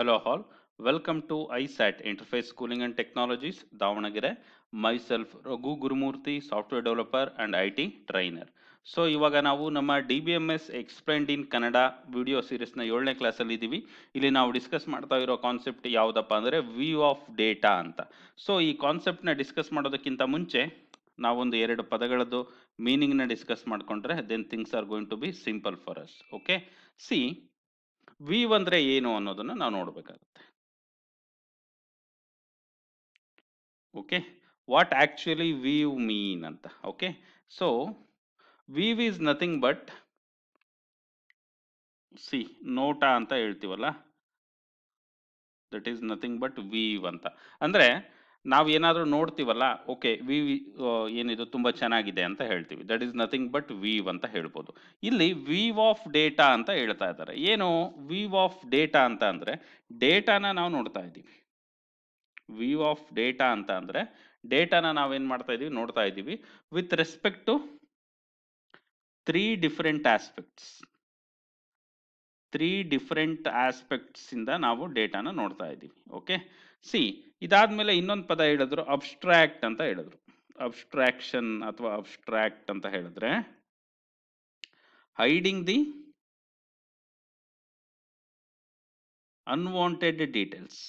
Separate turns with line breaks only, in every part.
hello all welcome to ಐಸ್ಯಾಟ್ interface schooling and technologies Davanagere myself Raghu Gurumurthy software developer and I T trainer so ಇವಾಗ ನಾವು ನಮ್ಮ D B M S explained in Kannada video ಸೀರೀಸ್ನ ಏಳನೇ ಕ್ಲಾಸಲ್ಲಿ ಇದ್ದೀವಿ ಇಲ್ಲಿ ನಾವು ಡಿಸ್ಕಸ್ ಮಾಡ್ತಾ ಇರೋ ಕಾನ್ಸೆಪ್ಟ್ ಯಾವುದಪ್ಪ ಅಂದರೆ ವ್ಯೂ ಆಫ್ ಡೇಟಾ ಅಂತ ಸೊ ಈ ಕಾನ್ಸೆಪ್ಟ್ನ ಡಿಸ್ಕಸ್ ಮಾಡೋದಕ್ಕಿಂತ ಮುಂಚೆ ನಾವೊಂದು ಎರಡು ಪದಗಳದ್ದು ಮೀನಿಂಗ್ನ ಡಿಸ್ಕಸ್ ಮಾಡಿಕೊಂಡ್ರೆ then things are going to be simple for us okay C V ಅಂದರೆ ಏನು ಅನ್ನೋದನ್ನು ನಾವು ನೋಡಬೇಕಾಗುತ್ತೆ okay what actually view mean ಅಂತ okay so view is nothing but ಸಿ ನೋಟ ಅಂತ ಹೇಳ್ತೀವಲ್ಲ that is nothing but view ಅಂತ ಅಂದರೆ ನಾವು ಏನಾದರೂ ನೋಡ್ತೀವಲ್ಲ ಓಕೆ ವಿ ಏನಿದು ತುಂಬ ಚೆನ್ನಾಗಿದೆ ಅಂತ ಹೇಳ್ತೀವಿ that is nothing but view ಅಂತ ಹೇಳ್ಬೋದು ಇಲ್ಲಿ ವೀವ್ ಆಫ್ ಡೇಟಾ ಅಂತ ಹೇಳ್ತಾ ಇದ್ದಾರೆ ಏನು ವೀವ್ ಆಫ್ ಡೇಟಾ ಅಂತ ಅಂದರೆ ಡೇಟಾನ ನಾವು ನೋಡ್ತಾ ಇದ್ದೀವಿ ವೀವ್ ಆಫ್ ಡೇಟಾ ಅಂತ ಅಂದರೆ ಡೇಟಾನ ನಾವೇನು ಮಾಡ್ತಾ ಇದ್ದೀವಿ ನೋಡ್ತಾ ಇದ್ದೀವಿ with respect to three different aspects three different ಆಸ್ಪೆಕ್ಟ್ಸಿಂದ ನಾವು ಡೇಟಾನ ನೋಡ್ತಾ ಇದ್ದೀವಿ ಓಕೆ ಸಿ ಇದಾದ್ಮೇಲೆ ಇನ್ನೊಂದು ಪದ ಹೇಳಿದ್ರು ಅಬ್ಸ್ಟ್ರಾಕ್ಟ್ ಅಂತ ಹೇಳಿದ್ರು ಅಬ್ಸ್ಟ್ರಾಕ್ಷನ್ ಅಥವಾ ಅಬ್ಸ್ಟ್ರಾಕ್ಟ್ ಅಂತ ಹೇಳಿದ್ರೆ hiding the unwanted details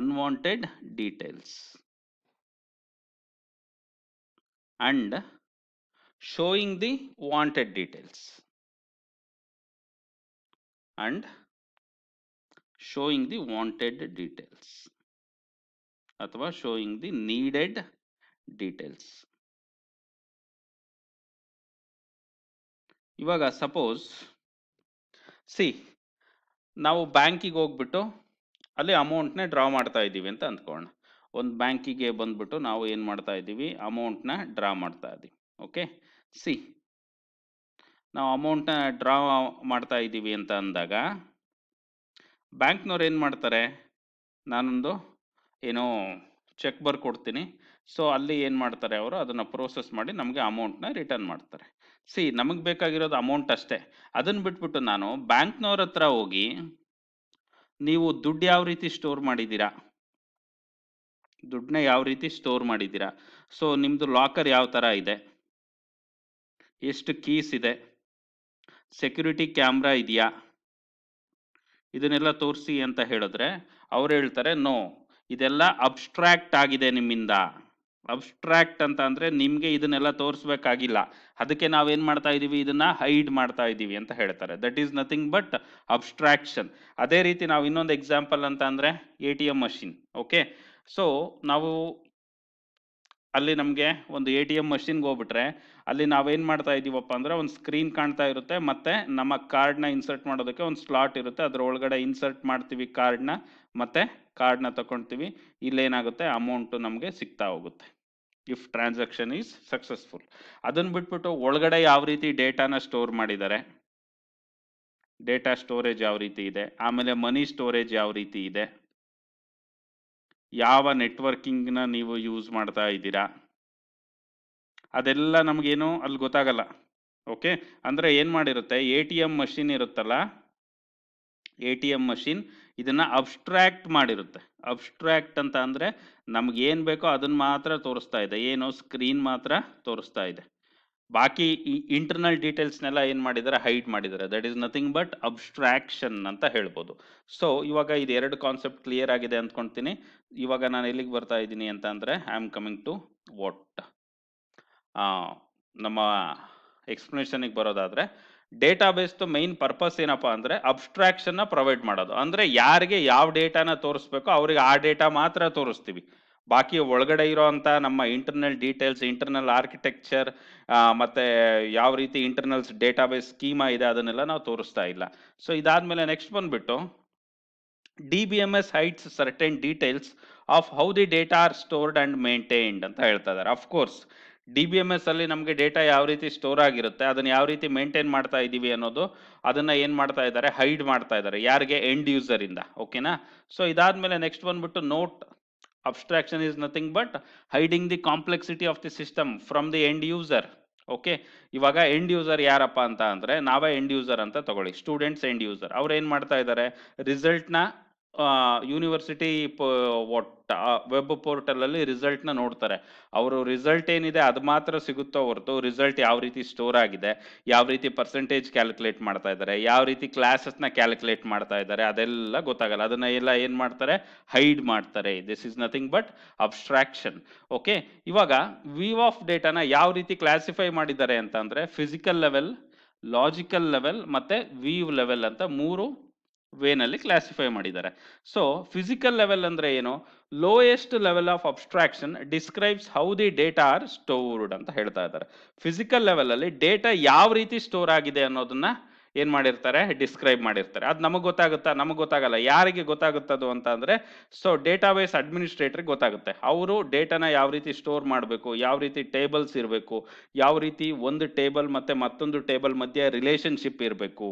unwanted details and showing the wanted details and showing the wanted details ಅಥವಾ showing the needed details ಇವಾಗ ಸಪೋಸ್ ಸಿ ನಾವು ಬ್ಯಾಂಕಿಗೆ ಹೋಗ್ಬಿಟ್ಟು ಅಲ್ಲಿ ಅಮೌಂಟ್ನ ಡ್ರಾ ಮಾಡ್ತಾ ಇದ್ದೀವಿ ಅಂತ ಅಂದ್ಕೋಣ ಒಂದು ಬ್ಯಾಂಕಿಗೆ ಬಂದ್ಬಿಟ್ಟು ನಾವು ಏನು ಮಾಡ್ತಾ ಇದ್ದೀವಿ ಅಮೌಂಟ್ನ ಡ್ರಾ ಮಾಡ್ತಾ ಇದ್ದೀವಿ ಓಕೆ ಸಿ ನಾವು ಅಮೌಂಟ್ನ ಡ್ರಾ ಮಾಡ್ತಾ ಇದ್ದೀವಿ ಅಂತ ಅಂದಾಗ ಬ್ಯಾಂಕ್ನವ್ರು ಏನು ಮಾಡ್ತಾರೆ ನಾನೊಂದು ಏನೋ ಚೆಕ್ ಬರ್ಕೊಡ್ತೀನಿ ಸೊ ಅಲ್ಲಿ ಏನು ಮಾಡ್ತಾರೆ ಅವರು ಅದನ್ನು ಪ್ರೋಸೆಸ್ ಮಾಡಿ ನಮಗೆ ಅಮೌಂಟ್ನ ರಿಟರ್ನ್ ಮಾಡ್ತಾರೆ ಸಿ ನಮಗೆ ಬೇಕಾಗಿರೋದು ಅಮೌಂಟ್ ಅಷ್ಟೇ ಅದನ್ನು ಬಿಟ್ಬಿಟ್ಟು ನಾನು ಬ್ಯಾಂಕ್ನವ್ರ ಹತ್ರ ಹೋಗಿ ನೀವು ದುಡ್ಡು ಯಾವ ರೀತಿ ಸ್ಟೋರ್ ಮಾಡಿದ್ದೀರಾ ದುಡ್ಡನ್ನ ಯಾವ ರೀತಿ ಸ್ಟೋರ್ ಮಾಡಿದ್ದೀರಾ ಸೊ ನಿಮ್ಮದು ಲಾಕರ್ ಯಾವ ಥರ ಇದೆ ಎಷ್ಟು ಕೀಸ್ ಇದೆ ಸೆಕ್ಯೂರಿಟಿ ಕ್ಯಾಮ್ರಾ ಇದೆಯಾ ಇದನ್ನೆಲ್ಲ ತೋರಿಸಿ ಅಂತ ಹೇಳಿದ್ರೆ ಅವ್ರು ಹೇಳ್ತಾರೆ ನೋ ಇದೆಲ್ಲ ಅಬ್ಸ್ಟ್ರಾಕ್ಟ್ ಆಗಿದೆ ನಿಮ್ಮಿಂದ ಅಬ್ಸ್ಟ್ರಾಕ್ಟ್ ಅಂತ ಅಂದರೆ ನಿಮಗೆ ಇದನ್ನೆಲ್ಲ ತೋರಿಸ್ಬೇಕಾಗಿಲ್ಲ ಅದಕ್ಕೆ ನಾವೇನು ಮಾಡ್ತಾ ಇದ್ದೀವಿ ಇದನ್ನ ಹೈಡ್ ಮಾಡ್ತಾ ಇದ್ದೀವಿ ಅಂತ ಹೇಳ್ತಾರೆ that is nothing but abstraction ಅದೇ ರೀತಿ ನಾವು ಇನ್ನೊಂದು ಎಕ್ಸಾಂಪಲ್ ಅಂತ ಅಂದರೆ A T M machine okay so ನಾವು ಅಲ್ಲಿ ನಮಗೆ ಒಂದು ಎ ಟಿ ಎಮ್ ಮಷಿನ್ಗೆ ಹೋಗ್ಬಿಟ್ರೆ ಅಲ್ಲಿ ನಾವೇನು ಮಾಡ್ತಾ ಇದ್ದೀವಪ್ಪ ಅಂದರೆ ಒಂದು ಸ್ಕ್ರೀನ್ ಕಾಣ್ತಾ ಇರುತ್ತೆ ಮತ್ತು ನಮ್ಮ ಕಾರ್ಡ್ನ ಇನ್ಸರ್ಟ್ ಮಾಡೋದಕ್ಕೆ ಒಂದು ಸ್ಲಾಟ್ ಇರುತ್ತೆ ಅದರ ಒಳಗಡೆ ಇನ್ಸರ್ಟ್ ಮಾಡ್ತೀವಿ ಕಾರ್ಡ್ನ ಮತ್ತು ಕಾರ್ಡ್ನ ತಗೊಳ್ತೀವಿ ಇಲ್ಲೇನಾಗುತ್ತೆ ಅಮೌಂಟು ನಮಗೆ ಸಿಗ್ತಾ ಹೋಗುತ್ತೆ ಇಫ್ ಟ್ರಾನ್ಸಾಕ್ಷನ್ ಈಸ್ ಸಕ್ಸಸ್ಫುಲ್ ಅದನ್ನು ಬಿಟ್ಬಿಟ್ಟು ಒಳಗಡೆ ಯಾವ ರೀತಿ ಡೇಟಾನ ಸ್ಟೋರ್ ಮಾಡಿದ್ದಾರೆ ಡೇಟಾ ಸ್ಟೋರೇಜ್ ಯಾವ ರೀತಿ ಇದೆ ಆಮೇಲೆ ಮನಿ ಸ್ಟೋರೇಜ್ ಯಾವ ರೀತಿ ಇದೆ ಯಾವ ನೆಟ್ವರ್ಕಿಂಗ್ನ ನೀವು ಯೂಸ್ ಮಾಡ್ತಾ ಇದ್ದೀರಾ ಅದೆಲ್ಲ ನಮಗೇನು ಅಲ್ಲಿ ಗೊತ್ತಾಗಲ್ಲ ಓಕೆ ಅಂದರೆ ಏನು ಮಾಡಿರುತ್ತೆ ಎ ಟಿ ಎಮ್ ಮಷಿನ್ ಇರುತ್ತಲ್ಲ ಎ ಟಿ ಎಮ್ ಮಷಿನ್ ಇದನ್ನು ಅಬ್ಸ್ಟ್ರಾಕ್ಟ್ ಮಾಡಿರುತ್ತೆ ಅಬ್ಸ್ಟ್ರಾಕ್ಟ್ ಅಂತ ಅಂದರೆ ನಮ್ಗೆ ಬೇಕೋ ಅದನ್ನು ಮಾತ್ರ ತೋರಿಸ್ತಾ ಇದೆ ಏನು ಸ್ಕ್ರೀನ್ ಮಾತ್ರ ತೋರಿಸ್ತಾ ಇದೆ ಬಾಕಿ ಈ ಇಂಟರ್ನಲ್ ಡೀಟೇಲ್ಸ್ನೆಲ್ಲ ಏನು ಮಾಡಿದ್ದಾರೆ ಹೈಡ್ ಮಾಡಿದ್ದಾರೆ that is nothing but abstraction ಅಂತ ಹೇಳ್ಬೋದು ಸೊ ಇವಾಗ ಇದು ಎರಡು ಕಾನ್ಸೆಪ್ಟ್ ಕ್ಲಿಯರ್ ಆಗಿದೆ ಅಂದ್ಕೊಳ್ತೀನಿ ಇವಾಗ ನಾನು ಎಲ್ಲಿಗೆ ಬರ್ತಾ ಇದ್ದೀನಿ ಅಂತ ಅಂದರೆ I am coming to what ನಮ್ಮ ಬರೋದಾದ್ರೆ ಬರೋದಾದರೆ ಡೇಟಾಬೇಸ್ದು ಮೈನ್ ಪರ್ಪಸ್ ಏನಪ್ಪ ಅಂದರೆ ಅಬ್ಸ್ಟ್ರಾಕ್ಷನ್ನ ಪ್ರೊವೈಡ್ ಮಾಡೋದು ಅಂದರೆ ಯಾರಿಗೆ ಯಾವ ಡೇಟಾನ ತೋರಿಸ್ಬೇಕೋ ಅವ್ರಿಗೆ ಆ ಡೇಟಾ ಮಾತ್ರ ತೋರಿಸ್ತೀವಿ ಬಾಕಿ ಒಳಗಡೆ ಇರೋವಂಥ ನಮ್ಮ ಇಂಟರ್ನಲ್ ಡೀಟೇಲ್ಸ್ ಇಂಟರ್ನಲ್ ಆರ್ಕಿಟೆಕ್ಚರ್ ಮತ್ತು ಯಾವ ರೀತಿ ಇಂಟರ್ನಲ್ಸ್ ಡೇಟಾಬೇಸ್ ಸ್ಕೀಮ ಇದೆ ಅದನ್ನೆಲ್ಲ ನಾವು ತೋರಿಸ್ತಾ ಇಲ್ಲ ಸೊ ಇದಾದಮೇಲೆ ನೆಕ್ಸ್ಟ್ ಬಂದುಬಿಟ್ಟು D B M S hides certain details of how the data are stored and maintained ಅಂತ ಹೇಳ್ತಾ ಇದ್ದಾರೆ of course D B M S ಅಲ್ಲಿ ನಮಗೆ ಡೇಟಾ ಯಾವ ರೀತಿ ಸ್ಟೋರ್ ಆಗಿರುತ್ತೆ ಅದನ್ನು ಯಾವ ರೀತಿ ಮೇಂಟೈನ್ ಮಾಡ್ತಾ ಇದ್ದೀವಿ ಅನ್ನೋದು ಅದನ್ನು ಏನು ಮಾಡ್ತಾ ಇದ್ದಾರೆ ಹೈಡ್ ಮಾಡ್ತಾ ಇದ್ದಾರೆ ಯಾರಿಗೆ ಎಂಡ್ ಇಂದ ಓಕೆನಾ ಸೊ ಇದಾದಮೇಲೆ ನೆಕ್ಸ್ಟ್ ಬಂದ್ಬಿಟ್ಟು note abstraction is nothing but hiding the complexity of the system from the end user okay ಇವಾಗ ಎಂಡ್ ಯೂಸರ್ ಯಾರಪ್ಪ ಅಂತ ಅಂದರೆ ನಾವೇ ಎಂಡ್ ಯೂಸರ್ ಅಂತ ತಗೊಳ್ಳಿ ಸ್ಟೂಡೆಂಟ್ಸ್ ಎಂಡ್ ಯೂಸರ್ ಅವ್ರು ಏನು ಮಾಡ್ತಾ ಇದ್ದಾರೆ ರಿಸಲ್ಟ್ನ ಯೂನಿವರ್ಸಿಟಿ ವಾಟ್ ವೆಬ್ ಪೋರ್ಟಲಲ್ಲಿ ರಿಸಲ್ಟ್ನ ನೋಡ್ತಾರೆ ಅವರು ರಿಸಲ್ಟ್ ಏನಿದೆ ಅದು ಮಾತ್ರ ಸಿಗುತ್ತೋ ಹೊರತು ರಿಸಲ್ಟ್ ಯಾವ ರೀತಿ ಸ್ಟೋರ್ ಆಗಿದೆ ಯಾವ ರೀತಿ ಪರ್ಸೆಂಟೇಜ್ ಕ್ಯಾಲ್ಕುಲೇಟ್ ಮಾಡ್ತಾ ಇದ್ದಾರೆ ಯಾವ ರೀತಿ ಕ್ಲಾಸಸ್ನ ಕ್ಯಾಲ್ಕುಲೇಟ್ ಮಾಡ್ತಾ ಇದ್ದಾರೆ ಅದೆಲ್ಲ ಗೊತ್ತಾಗಲ್ಲ ಅದನ್ನ ಎಲ್ಲ ಏನು ಮಾಡ್ತಾರೆ ಹೈಡ್ ಮಾಡ್ತಾರೆ this is nothing but abstraction okay ಇವಾಗ ವೀವ್ ಆಫ್ ಡೇಟಾನ ಯಾವ ರೀತಿ ಕ್ಲಾಸಿಫೈ ಮಾಡಿದ್ದಾರೆ ಅಂತ ಅಂದರೆ ಫಿಸಿಕಲ್ ಲೆವೆಲ್ ಲಾಜಿಕಲ್ ಲೆವೆಲ್ ಮತ್ತು ವೀವ್ ಲೆವೆಲ್ ಅಂತ ಮೂರು ವೇನಲ್ಲಿ ಕ್ಲಾಸಿಫೈ ಮಾಡಿದ್ದಾರೆ ಸೊ ಫಿಸಿಕಲ್ ಲೆವೆಲ್ ಅಂದ್ರೆ ಏನು lowest level of abstraction describes how the data are stored ಅಂತ ಹೇಳ್ತಾ ಇದ್ದಾರೆ ಫಿಸಿಕಲ್ ಲೆವೆಲ್ ಅಲ್ಲಿ ಡೇಟಾ ಯಾವ ರೀತಿ ಸ್ಟೋರ್ ಆಗಿದೆ ಅನ್ನೋದನ್ನ ಏನ್ ಮಾಡಿರ್ತಾರೆ ಡಿಸ್ಕ್ರೈಬ್ ಮಾಡಿರ್ತಾರೆ ಅದು ನಮಗೆ ಗೊತ್ತಾಗುತ್ತಾ ನಮಗೆ ಗೊತ್ತಾಗಲ್ಲ ಯಾರಿಗೆ ಗೊತ್ತಾಗುತ್ತದು ಅಂತ ಅಂದ್ರೆ ಸೊ ಡೇಟಾಬೇಸ್ ಅಡ್ಮಿನಿಸ್ಟ್ರೇಟರ್ ಗೊತ್ತಾಗುತ್ತೆ ಅವರು ಡೇಟಾನ ಯಾವ ರೀತಿ ಸ್ಟೋರ್ ಮಾಡಬೇಕು ಯಾವ ರೀತಿ ಟೇಬಲ್ಸ್ ಇರಬೇಕು ಯಾವ ರೀತಿ ಒಂದು ಟೇಬಲ್ ಮತ್ತೆ ಮತ್ತೊಂದು ಟೇಬಲ್ ಮಧ್ಯೆ ರಿಲೇಶನ್ಶಿಪ್ ಇರಬೇಕು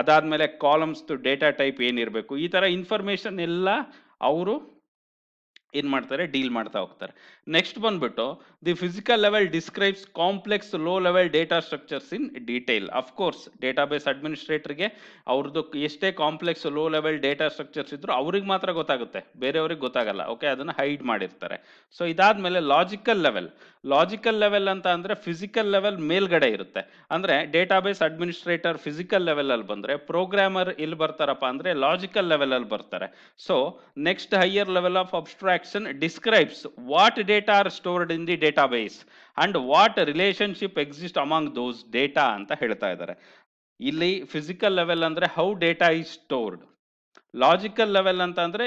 ಅದಾದಮೇಲೆ ಕಾಲಮ್ಸ್ದು ಡೇಟಾ ಟೈಪ್ ಏನಿರಬೇಕು ಈ ತರ ಇನ್ಫಾರ್ಮೇಶನ್ ಎಲ್ಲ ಅವರು ಏನ್ ಮಾಡ್ತಾರೆ ಡೀಲ್ ಮಾಡ್ತಾ ಹೋಗ್ತಾರೆ ನೆಕ್ಸ್ಟ್ ಬಂದ್ಬಿಟ್ಟು the physical level describes complex low level data structures in detail of course data base ಅಡ್ಮಿನಿಸ್ಟ್ರೇಟರ್ಗೆ ಅವ್ರದ್ದು ಎಷ್ಟೇ complex low level data structures ಇದ್ರು ಅವ್ರಿಗೆ ಮಾತ್ರ ಗೊತ್ತಾಗುತ್ತೆ ಬೇರೆಯವ್ರಿಗೆ ಗೊತ್ತಾಗಲ್ಲ ಓಕೆ ಅದನ್ನು ಹೈಡ್ ಮಾಡಿರ್ತಾರೆ ಸೊ ಇದಾದ್ಮೇಲೆ ಲಾಜಿಕಲ್ ಲೆವೆಲ್ ಲಾಜಿಕಲ್ ಲೆವೆಲ್ ಅಂತ ಅಂದ್ರೆ ಫಿಸಿಕಲ್ ಲೆವೆಲ್ ಮೇಲ್ಗಡೆ ಇರುತ್ತೆ ಅಂದ್ರೆ data base administrator physical level ಅಲ್ಲಿ ಬಂದ್ರೆ ಪ್ರೋಗ್ರಾಮರ್ ಇಲ್ಲಿ ಬರ್ತಾರಪ್ಪ ಅಂದ್ರೆ ಲಾಜಿಕಲ್ ಲೆವೆಲ್ ಅಲ್ಲಿ ಬರ್ತಾರೆ so next higher level of abstract action describes what data are stored in the database and what relationship exists among those data ಅಂತ ಹೇಳ್ತಾ ಇದ್ದಾರೆ ಇಲ್ಲಿ ಫಿಸಿಕಲ್ ಲೆವೆಲ್ ಅಂದರೆ how data is stored logical level ಅಂತ ಅಂದರೆ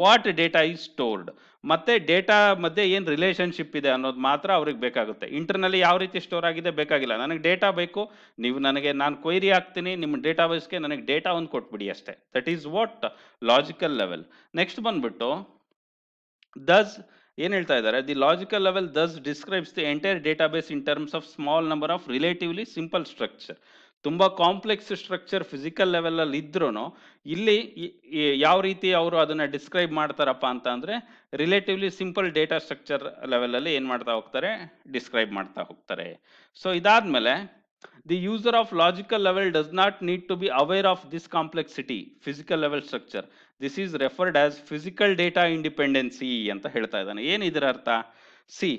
what data is stored ಮತ್ತೆ data ಮಧ್ಯೆ ಏನು ರಿಲೇಷನ್ಶಿಪ್ ಇದೆ ಅನ್ನೋದು ಮಾತ್ರ ಅವ್ರಿಗೆ ಬೇಕಾಗುತ್ತೆ ಇಂಟರ್ನಲ್ಲಿ ಯಾವ ರೀತಿ ಸ್ಟೋರ್ ಆಗಿದೆ ಬೇಕಾಗಿಲ್ಲ ನನಗೆ ಡೇಟಾ ಬೇಕು ನೀವು ನನಗೆ ನಾನು ಕ್ವೈರಿ ಹಾಕ್ತೀನಿ ನಿಮ್ಮ ಡೇಟಾ ಬೇಸ್ಗೆ ನನಗೆ ಡೇಟಾ ಒಂದು ಕೊಟ್ಬಿಡಿ ಅಷ್ಟೇ that is what logical level next ಬಂದುಬಿಟ್ಟು ದಸ್ ಏನ್ ಹೇಳ್ತಾ ಇದ್ದಾರೆ the logical level thus describes the entire database in terms of small number of relatively simple structure ತುಂಬ ಕಾಂಪ್ಲೆಕ್ಸ್ ಸ್ಟ್ರಕ್ಚರ್ ಫಿಸಿಕಲ್ ಲೆವೆಲಲ್ಲಿ ಇದ್ರೂ ಇಲ್ಲಿ ಯಾವ ರೀತಿ ಅವರು ಅದನ್ನ ಡಿಸ್ಕ್ರೈಬ್ ಮಾಡ್ತಾರಪ್ಪ ಅಂತ ರಿಲೇಟಿವ್ಲಿ ಸಿಂಪಲ್ ಡೇಟಾ ಸ್ಟ್ರಕ್ಚರ್ ಲೆವೆಲಲ್ಲಿ ಏನು ಮಾಡ್ತಾ ಹೋಗ್ತಾರೆ ಡಿಸ್ಕ್ರೈಬ್ ಮಾಡ್ತಾ ಹೋಗ್ತಾರೆ ಸೊ ಮೇಲೆ the user of logical level does not need to be aware of this complexity physical level structure this is referred as physical data independency ಅಂತ ಹೇಳ್ತಾ ಇದ್ದಾನೆ ಏನು ಇದರ ಅರ್ಥ ಸಿ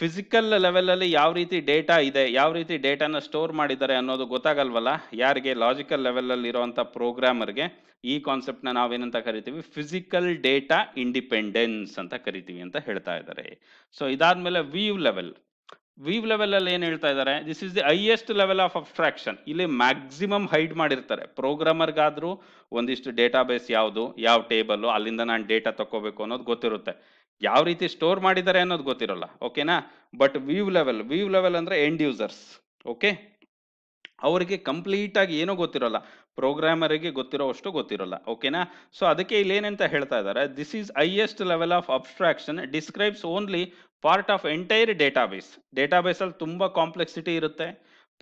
ಫಿಸಿಕಲ್ ಲೆವೆಲಲ್ಲಿ ಯಾವ ರೀತಿ ಡೇಟಾ ಇದೆ ಯಾವ ರೀತಿ ಡೇಟಾನ ಸ್ಟೋರ್ ಮಾಡಿದ್ದಾರೆ ಅನ್ನೋದು ಗೊತ್ತಾಗಲ್ವಲ್ಲ ಯಾರಿಗೆ ಲಾಜಿಕಲ್ ಲೆವೆಲಲ್ಲಿ ಇರುವಂಥ ಪ್ರೋಗ್ರಾಮರ್ಗೆ ಈ ಕಾನ್ಸೆಪ್ಟ್ನ ನಾವೇನಂತ ಕರಿತೀವಿ ಫಿಸಿಕಲ್ ಡೇಟಾ ಇಂಡಿಪೆಂಡೆನ್ಸ್ ಅಂತ ಕರಿತೀವಿ ಅಂತ ಹೇಳ್ತಾ ಇದ್ದಾರೆ ಸೊ ಇದಾದ್ಮೇಲೆ ವೀವ್ ಲೆವೆಲ್ ವೀವ್ ಲೆವೆಲ್ ಅಲ್ಲಿ ಏನು ಹೇಳ್ತಾ ಇದ್ದಾರೆ this is the highest level of abstraction ಇಲ್ಲಿ ಮ್ಯಾಕ್ಸಿಮಮ್ ಹೈಡ್ ಮಾಡಿರ್ತಾರೆ ಪ್ರೋಗ್ರಾಮರ್ಗಾದ್ರೂ ಒಂದಿಷ್ಟು ಡೇಟಾ ಬೇಸ್ ಯಾವುದು ಯಾವ ಟೇಬಲ್ ಅಲ್ಲಿಂದ ನಾನು ಡೇಟಾ ತಗೋಬೇಕು ಅನ್ನೋದು ಗೊತ್ತಿರುತ್ತೆ ಯಾವ ರೀತಿ ಸ್ಟೋರ್ ಮಾಡಿದ್ದಾರೆ ಅನ್ನೋದು ಗೊತ್ತಿರಲ್ಲ ಓಕೆನಾ but view level view level ಅಂದ್ರೆ ಎಂಡ್ ಯೂಸರ್ಸ್ ಓಕೆ ಅವರಿಗೆ ಕಂಪ್ಲೀಟ್ ಆಗಿ ಏನೋ ಗೊತ್ತಿರಲ್ಲ ಪ್ರೋಗ್ರಾಮರಿಗೆ ಗೊತ್ತಿರೋ ಅಷ್ಟು ಗೊತ್ತಿರಲ್ಲ ಓಕೆನಾ ಸೊ ಅದಕ್ಕೆ ಇಲ್ಲಿ ಏನಂತ ಹೇಳ್ತಾ ಇದ್ದಾರೆ this is highest level of abstraction describes only part of entire database ಡೇಟಾಬೇಸಲ್ಲಿ ತುಂಬ ಕಾಂಪ್ಲೆಕ್ಸಿಟಿ ಇರುತ್ತೆ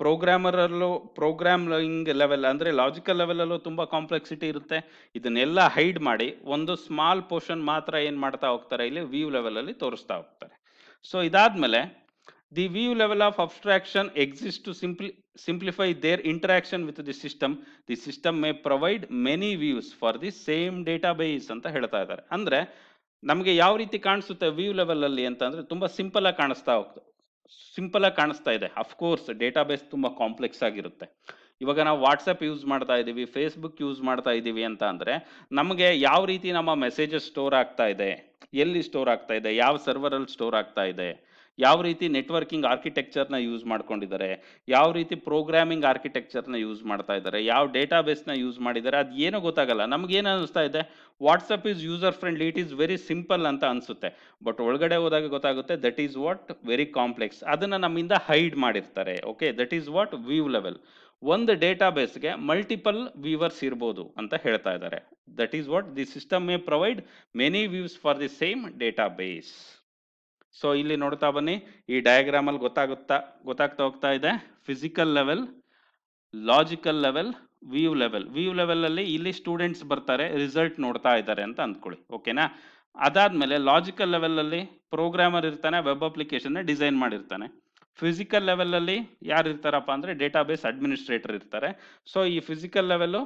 ಪ್ರೋಗ್ರಾಮರಲ್ಲೂ ಪ್ರೋಗ್ರಾಮಿಂಗ್ ಲೆವೆಲ್ ಅಂದರೆ ಲಾಜಿಕಲ್ ಲೆವೆಲಲ್ಲೂ ತುಂಬ ಕಾಂಪ್ಲೆಕ್ಸಿಟಿ ಇರುತ್ತೆ ಇದನ್ನೆಲ್ಲ ಹೈಡ್ ಮಾಡಿ ಒಂದು ಸ್ಮಾಲ್ ಪೋರ್ಷನ್ ಮಾತ್ರ ಏನು ಮಾಡ್ತಾ ಹೋಗ್ತಾರೆ ಇಲ್ಲಿ ವ್ಯೂ ಲೆವೆಲಲ್ಲಿ ತೋರಿಸ್ತಾ ಹೋಗ್ತಾರೆ ಸೊ ಇದಾದಮೇಲೆ the view level of abstraction exist to simply simplify their interaction with the system the system may provide many views for the same data base ಅಂತ ಹೇಳ್ತಾ ಇದ್ದಾರೆ ಅಂದರೆ ನಮಗೆ ಯಾವ ರೀತಿ ಕಾಣಿಸುತ್ತೆ ವ್ಯೂ ಲೆವೆಲಲ್ಲಿ ಅಲ್ಲಿ ಅಂತಂದ್ರೆ ತುಂಬಾ ಸಿಂಪಲ್ ಆಗಿ ಕಾಣಿಸ್ತಾ ಹೋಗ್ತದೆ ಸಿಂಪಲ್ ಆಗಿ ಕಾಣಿಸ್ತಾ ಇದೆ ಅಫ್ಕೋರ್ಸ್ ಡೇಟಾಬೇಸ್ ತುಂಬಾ ಕಾಂಪ್ಲೆಕ್ಸ್ ಆಗಿರುತ್ತೆ ಇವಾಗ ನಾವು ವಾಟ್ಸಪ್ ಯೂಸ್ ಮಾಡ್ತಾ ಇದ್ದೀವಿ ಫೇಸ್ಬುಕ್ ಯೂಸ್ ಮಾಡ್ತಾ ಇದ್ದೀವಿ ಅಂತ ಅಂದರೆ ನಮಗೆ ಯಾವ ರೀತಿ ನಮ್ಮ ಮೆಸೇಜಸ್ ಸ್ಟೋರ್ ಆಗ್ತಾ ಇದೆ ಎಲ್ಲಿ ಸ್ಟೋರ್ ಆಗ್ತಾ ಇದೆ ಯಾವ ಸರ್ವರಲ್ಲಿ ಸ್ಟೋರ್ ಆಗ್ತಾ ಇದೆ ಯಾವ ರೀತಿ ನೆಟ್ವರ್ಕಿಂಗ್ ಆರ್ಕಿಟೆಕ್ಚರ್ನ ಯೂಸ್ ಮಾಡ್ಕೊಂಡಿದ್ದಾರೆ ಯಾವ ರೀತಿ ಪ್ರೋಗ್ರಾಮಿಂಗ್ ಆರ್ಕಿಟೆಕ್ಚರ್ನ ಯೂಸ್ ಮಾಡ್ತಾ ಇದ್ದಾರೆ ಯಾವ ಡೇಟಾ ಬೇಸ್ನ ಯೂಸ್ ಮಾಡಿದ್ದಾರೆ ಅದು ಏನೋ ಗೊತ್ತಾಗಲ್ಲ ನಮಗೇನು ಅನಿಸ್ತಾ ಇದೆ WhatsApp is user friendly it is very simple ಅಂತ ಅನಿಸುತ್ತೆ ಬಟ್ ಒಳಗಡೆ ಹೋದಾಗ ಗೊತ್ತಾಗುತ್ತೆ that is what very complex ಅದನ್ನು ನಮ್ಮಿಂದ ಹೈಡ್ ಮಾಡಿರ್ತಾರೆ okay that is what view level ಒಂದು ಡೇಟಾ ಬೇಸ್ಗೆ ಮಲ್ಟಿಪಲ್ ವ್ಯೂವರ್ಸ್ ಇರ್ಬೋದು ಅಂತ ಹೇಳ್ತಾ ಇದ್ದಾರೆ that is what the system may provide many views for the same data base so ಇಲ್ಲಿ ನೋಡ್ತಾ ಬನ್ನಿ ಈ ಡಯಾಗ್ರಾಮ್ ಅಲ್ಲಿ ಗೊತ್ತಾಗುತ್ತಾ ಗೊತ್ತಾಗ್ತಾ ಹೋಗ್ತಾ ಇದೆ physical level logical level view level view level ಅಲ್ಲಿ ಇಲ್ಲಿ ಸ್ಟೂಡೆಂಟ್ಸ್ ಬರ್ತಾರೆ ರಿಸಲ್ಟ್ ನೋಡ್ತಾ ಇದ್ದಾರೆ ಅಂತ ಅಂದ್ಕೊಳ್ಳಿ ಓಕೆನಾ ಅದಾದ್ಮೇಲೆ ಲಾಜಿಕಲ್ ಲೆವೆಲ್ ಅಲ್ಲಿ ಪ್ರೋಗ್ರಾಮರ್ ಇರ್ತಾನೆ ವೆಬ್ ಅಪ್ಲಿಕೇಶನ್ ಡಿಸೈನ್ ಮಾಡಿರ್ತಾನೆ ಫಿಸಿಕಲ್ ಲೆವೆಲ್ ಅಲ್ಲಿ ಯಾರು ಇರ್ತಾರಪ್ಪ ಅಂದ್ರೆ ಡೇಟಾಬೇಸ್ ಅಡ್ಮಿನಿಸ್ಟ್ರೇಟರ್ ಇರ್ತಾರೆ ಸೊ ಈ physical level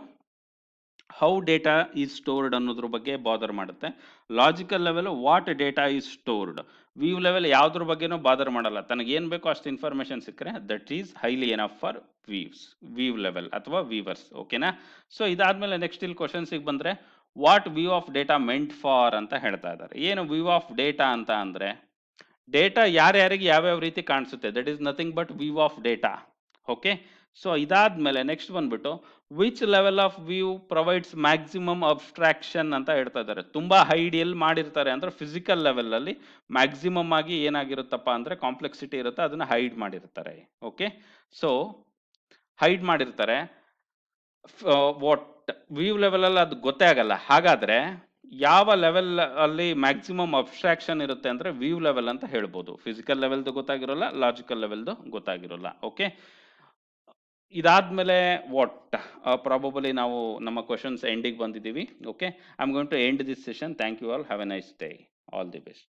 how data is stored ಅನ್ನೋದ್ರ ಬಗ್ಗೆ ಬಾದರ್ ಮಾಡುತ್ತೆ logical level what data is stored view level ಯಾವ್ದ್ರ ಬಗ್ಗೆನೂ ಬಾದರ್ ಮಾಡಲ್ಲ ತನಗೇನು ಬೇಕೋ ಅಷ್ಟು ಇನ್ಫಾರ್ಮೇಶನ್ ಸಿಕ್ಕರೆ that is highly enough for views view level ಅಥವಾ ವೀವರ್ಸ್ ಓಕೆನಾ ಸೊ ಇದಾದ್ಮೇಲೆ ನೆಕ್ಸ್ಟ್ ಇಲ್ಲಿ ಕ್ವಶನ್ಸಿಗೆ ಬಂದರೆ what view of data meant for ಅಂತ ಹೇಳ್ತಾ ಇದ್ದಾರೆ ಏನು ವ್ಯೂ ಆಫ್ ಡೇಟಾ ಅಂತ ಅಂದರೆ ಡೇಟಾ ಯಾರ್ಯಾರಿಗೆ ಯಾವ್ಯಾವ ರೀತಿ ಕಾಣಿಸುತ್ತೆ that is nothing but view of data okay so ಮೇಲೆ ನೆಕ್ಸ್ಟ್ ಬಂದ್ಬಿಟ್ಟು which level of view provides maximum abstraction ಅಂತ ಹೇಳ್ತಾ ಇದ್ದಾರೆ ತುಂಬಾ ಹೈಡಿಯಲ್ ಮಾಡಿರ್ತಾರೆ ಅಂದ್ರೆ ಫಿಸಿಕಲ್ ಲೆವೆಲ್ ಅಲ್ಲಿ ಮ್ಯಾಕ್ಸಿಮಮ್ ಆಗಿ ಏನಾಗಿರುತ್ತಪ್ಪ ಅಂದ್ರೆ ಕಾಂಪ್ಲೆಕ್ಸಿಟಿ ಇರುತ್ತೆ ಅದನ್ನ ಹೈಡ್ ಮಾಡಿರ್ತಾರೆ ಓಕೆ ಸೊ ಹೈಡ್ ಮಾಡಿರ್ತಾರೆ ವಾಟ್ ವ್ಯೂ ಲೆವೆಲ್ ಅಲ್ಲಿ ಅದು ಗೊತ್ತೇ ಆಗಲ್ಲ ಹಾಗಾದ್ರೆ ಯಾವ ಲೆವೆಲ್ ಅಲ್ಲಿ ಮ್ಯಾಕ್ಸಿಮಮ್ ಅಬ್ಸ್ಟ್ರಾಕ್ಷನ್ ಇರುತ್ತೆ ಅಂದ್ರೆ ವ್ಯೂ ಲೆವೆಲ್ ಅಂತ ಹೇಳ್ಬೋದು ಫಿಸಿಕಲ್ ಲೆವೆಲ್ದು ಗೊತ್ತಾಗಿರೋಲ್ಲ ಲಾಜಿಕಲ್ ಲೆವೆಲ್ದು ಗೊತ್ತಾಗಿರೋಲ್ಲ ಓಕೆ ಇದಾದ್ಮೇಲೆ ವಾಟ್ ಪ್ರಾಬಬಲಿ uh, ನಾವು ನಮ್ಮ ಕ್ವಶನ್ಸ್ ಎಂಡಿಗೆ ಬಂದಿದ್ದೀವಿ okay I am going to end this session thank you all have a nice day all the best